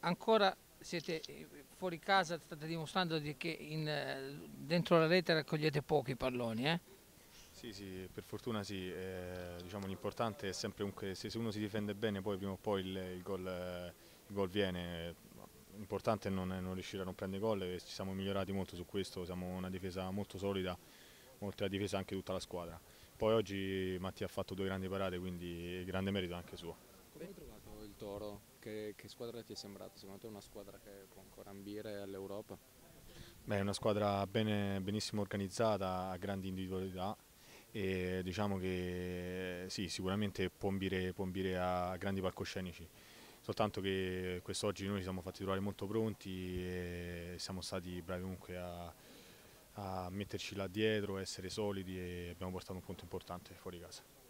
ancora siete eh, fuori casa, state dimostrando che in, eh, dentro la rete raccogliete pochi palloni. Eh? Sì, sì, per fortuna sì, eh, diciamo l'importante è sempre comunque se uno si difende bene poi prima o poi il, il gol, eh, gol, viene, l'importante è non, non, riuscire a non prendere gol, e ci siamo migliorati molto su questo, siamo una difesa molto solida, oltre alla difesa anche tutta la squadra. Poi oggi Mattia ha fatto due grandi parate, quindi grande merito anche suo. Come hai trovato il Toro che, che, squadra ti è sembrata? Secondo te è una squadra che può ancora ambire all'Europa? Beh, è una squadra bene, benissimo organizzata, ha grandi individualità e diciamo che sì, sicuramente può ambire, può ambire a grandi palcoscenici. Soltanto che quest'oggi noi ci siamo fatti trovare molto pronti e siamo stati bravi comunque a, a metterci là dietro, essere solidi e abbiamo portato un punto importante fuori casa.